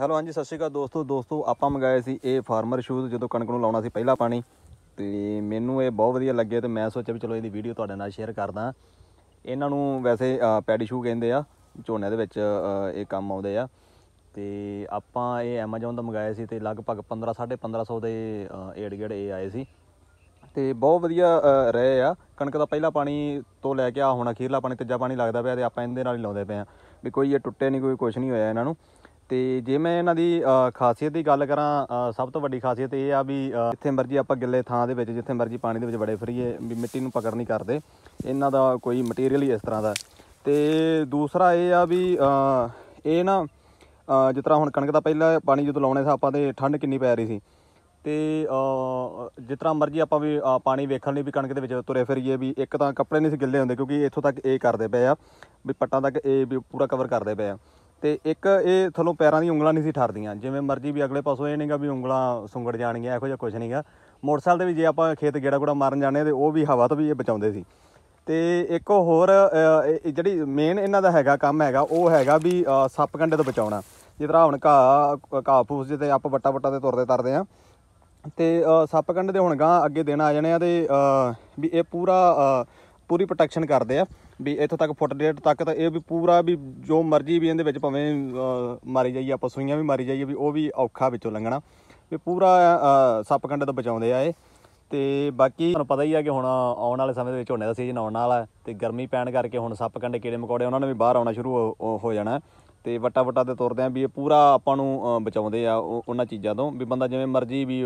hello ਹਾਂਜੀ ਸਤਿ ਸ਼੍ਰੀ ਅਕਾਲ ਦੋਸਤੋ ਦੋਸਤੋ ਆਪਾਂ ਮੰਗਾਏ ਸੀ ਇਹ ਫਾਰਮਰ ਸ਼ੂਜ਼ ਜਦੋਂ ਕਣਕ ਨੂੰ ਲਾਉਣਾ ਸੀ ਪਹਿਲਾ ਪਾਣੀ ਤੇ ਮੈਨੂੰ ਇਹ ਬਹੁਤ ਵਧੀਆ ਲੱਗੇ ਤੇ ਮੈਂ ਸੋਚਿਆ ਵੀ ਚਲੋ ਇਹਦੀ ਵੀਡੀਓ ਤੁਹਾਡੇ ਨਾਲ ਸ਼ੇਅਰ ਕਰਦਾ ਇਹਨਾਂ ਨੂੰ ਵੈਸੇ ਪੈਡੀ ਸ਼ੂ ਕਹਿੰਦੇ ਆ ਝੋਨੇ ਦੇ ਵਿੱਚ ਇਹ ਕੰਮ ਆਉਂਦੇ ਆ ਤੇ ਆਪਾਂ ਇਹ Amazon ਤੋਂ ਮੰਗਾਏ ਸੀ ਤੇ ਲਗਭਗ 15 1550 ਦੇ ਏੜ ਗੇੜ ਇਹ ਆਏ ਸੀ ਤੇ ਬਹੁਤ ਵਧੀਆ ਰਹੇ ਆ ਕਣਕ ਦਾ ਪਹਿਲਾ ਪਾਣੀ ਤੋਂ ਲੈ ਕੇ ਆ ਹੁਣ ਅਖੀਰਲਾ ਪਾਣੀ ਤੀਜਾ ਪਾਣੀ ਲੱਗਦਾ ਪਿਆ ਤੇ ਆਪਾਂ ਇਹਦੇ ਨਾਲ ਹੀ ਲਾਉਂਦੇ ਪਏ ਆ ਵੀ ਕੋਈ ਇਹ ਟੁੱਟੇ ਨਹੀਂ ਕੋਈ ਕੁਝ ਨਹੀਂ ਹੋਇਆ ਇਹਨਾਂ ਨੂੰ ਤੇ ਜੇ ਮੈਂ ਇਹਨਾਂ ਦੀ ਖਾਸੀਅਤ ਦੀ ਗੱਲ ਕਰਾਂ ਸਭ ਤੋਂ ਵੱਡੀ ਖਾਸੀਅਤ ਇਹ ਆ ਵੀ ਜਿੱਥੇ ਮਰਜ਼ੀ ਆਪਾਂ ਗਿੱਲੇ ਥਾਂ ਦੇ ਵਿੱਚ ਜਿੱਥੇ ਮਰਜ਼ੀ ਪਾਣੀ ਦੇ ਵਿੱਚ ਬੜੇ ਫਰੀਏ ਵੀ ਮਿੱਟੀ ਨੂੰ ਪਕੜ ਨਹੀਂ ਕਰਦੇ ਇਹਨਾਂ ਦਾ ਕੋਈ ਮਟੀਰੀਅਲ ਹੀ ਇਸ ਤਰ੍ਹਾਂ ਦਾ ਤੇ ਦੂਸਰਾ ਇਹ ਆ ਵੀ ਇਹ ਨਾ ਜਿਸ ਤਰ੍ਹਾਂ ਹੁਣ ਕਣਕ ਦਾ ਪਹਿਲਾਂ ਪਾਣੀ ਜਦੋਂ ਲਾਉਣੇ ਸੀ ਆਪਾਂ ਤੇ ਠੰਡ ਕਿੰਨੀ ਪੈ ਰਹੀ ਸੀ ਤੇ ਜਿਸ ਤਰ੍ਹਾਂ ਮਰਜ਼ੀ ਆਪਾਂ ਵੀ ਪਾਣੀ ਵੇਖਣ ਲਈ ਵੀ ਕਣਕ ਦੇ ਵਿੱਚ ਤੁਰੇ ਫਰੀਏ ਵੀ ਇੱਕ ਤਾਂ ਕੱਪੜੇ ਨਹੀਂ ਸੀ ਗਿੱਲੇ ਹੁੰਦੇ ਕਿਉਂਕਿ ਇੱਥੋਂ ਤੱਕ ਇਹ ਕਰਦੇ ਪਏ ਆ ਵੀ ਪੱਟਾਂ ਤੱਕ ਇਹ ਵੀ ਪੂਰਾ ਕਵਰ ਕਰਦੇ ਪਏ ਆ ਤੇ ਇੱਕ ਇਹ ਥੱਲੋਂ ਪੈਰਾਂ ਦੀ ਉਂਗਲਾਂ ਨਹੀਂ ਸੀ ਠਰਦੀਆਂ ਜਿਵੇਂ ਮਰਜ਼ੀ ਵੀ ਅਗਲੇ ਪਾਸੋਂ ਇਹ ਨਹੀਂਗਾ ਵੀ ਉਂਗਲਾਂ ਸੁੰਗੜ ਜਾਣਗੀਆਂ ਇਹੋ ਜਿਹਾ ਕੁਝ ਨਹੀਂਗਾ ਮੋਟਰਸਾਈਕਲ ਤੇ ਵੀ ਜੇ ਆਪਾਂ ਖੇਤ ਗੇੜਾ ਗੁੜਾ ਮਾਰਨ ਜਾਣੇ ਤੇ ਉਹ ਵੀ ਹਵਾ ਤੋਂ ਵੀ ਇਹ ਬਚਾਉਂਦੇ ਸੀ ਤੇ ਇੱਕ ਹੋਰ ਜਿਹੜੀ ਮੇਨ ਇਹਨਾਂ ਦਾ ਹੈਗਾ ਕੰਮ ਹੈਗਾ ਉਹ ਹੈਗਾ ਵੀ ਸੱਪ ਕੰਡੇ ਤੋਂ ਬਚਾਉਣਾ ਜਿਦਾਂ ਹੁਣ ਘਾਹ ਘਾਹ ਫੂਸ ਜਿਤੇ ਆਪਾਂ ਵੱਟਾ ਵੱਟਾ ਤੇ ਤੁਰਦੇ ਤਰਦੇ ਆ ਤੇ ਸੱਪ ਕੰਡੇ ਦੇ ਹੁਣ ਗਾਂ ਅੱਗੇ ਦੇਣਾ ਆ ਜਾਣੇ ਆ ਤੇ ਵੀ ਇਹ ਪੂਰਾ ਪੂਰੀ ਪ੍ਰੋਟੈਕਸ਼ਨ ਕਰਦੇ ਆ ਵੀ ਇੱਥੋਂ ਤੱਕ ਫੁੱਟ ਡੇਟ ਤੱਕ ਤਾਂ ਇਹ ਵੀ ਪੂਰਾ ਵੀ ਜੋ ਮਰਜ਼ੀ ਵੀ ਇਹਦੇ ਵਿੱਚ ਭਾਵੇਂ ਮਾਰੀ ਜਾਈਏ ਆਪਾਂ ਸੂਈਆਂ ਵੀ ਮਾਰੀ ਜਾਈਏ ਵੀ ਉਹ ਵੀ ਔਖਾ ਵਿੱਚੋਂ ਲੰਘਣਾ ਵੀ ਪੂਰਾ ਸੱਪ ਕੰਡੇ ਤੋਂ ਬਚਾਉਂਦੇ ਆ ਇਹ ਤੇ ਬਾਕੀ ਤੁਹਾਨੂੰ ਪਤਾ ਹੀ ਆ ਕਿ ਹੁਣ ਆਉਣ ਵਾਲੇ ਸਮੇਂ ਦੇ ਵਿੱਚ ਝੋਨੇ ਦਾ ਸੀਜ਼ਨ ਆਉਣ ਵਾਲਾ ਤੇ ਗਰਮੀ ਪੈਣ ਕਰਕੇ ਹੁਣ ਸੱਪ ਕੰਡੇ ਕੀੜੇ ਮਕੌੜੇ ਉਹਨਾਂ ਨੇ ਵੀ ਬਾਹਰ ਆਉਣਾ ਸ਼ੁਰੂ ਹੋ ਜਾਣਾ ਤੇ ਵਟਾ ਵਟਾ ਤੇ ਤੁਰਦੇ ਆ ਵੀ ਇਹ ਪੂਰਾ ਆਪਾਂ ਨੂੰ ਬਚਾਉਂਦੇ ਆ ਉਹਨਾਂ ਚੀਜ਼ਾਂ ਤੋਂ ਵੀ ਬੰਦਾ ਜਿਵੇਂ ਮਰਜ਼ੀ ਵੀ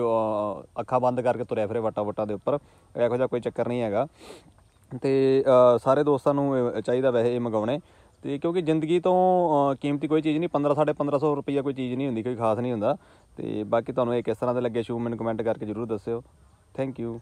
ਅੱਖਾਂ ਬੰਦ ਕਰਕੇ ਤੁਰਿਆ ਫਿਰੇ ਵਟਾ ਵਟਾ ਦੇ ਉੱਪਰ ਇਹੋ ਜਿਹਾ ਕੋਈ ਚੱਕਰ ਨਹੀਂ ਹੈਗਾ ਤੇ ਸਾਰੇ ਦੋਸਤਾਂ ਨੂੰ ਚਾਹੀਦਾ ਵੈਸੇ ਇਹ ਮੰਗਾਉਣੇ ਤੇ ਕਿਉਂਕਿ ਜ਼ਿੰਦਗੀ ਤੋਂ ਕੀਮਤੀ ਕੋਈ ਚੀਜ਼ ਨਹੀਂ 15 ਸਾਡੇ 1500 ਰੁਪਈਆ ਕੋਈ ਚੀਜ਼ ਨਹੀਂ ਹੁੰਦੀ ਕੋਈ ਖਾਸ ਨਹੀਂ ਹੁੰਦਾ ਤੇ ਬਾਕੀ ਤੁਹਾਨੂੰ ਇਹ ਕਿਸ ਤਰ੍ਹਾਂ ਦੇ ਲੱਗੇ ਸ਼ੂ ਮੈਨੂੰ ਕਮੈਂਟ ਕਰਕੇ ਜਰੂਰ ਦੱਸਿਓ ਥੈਂਕ ਯੂ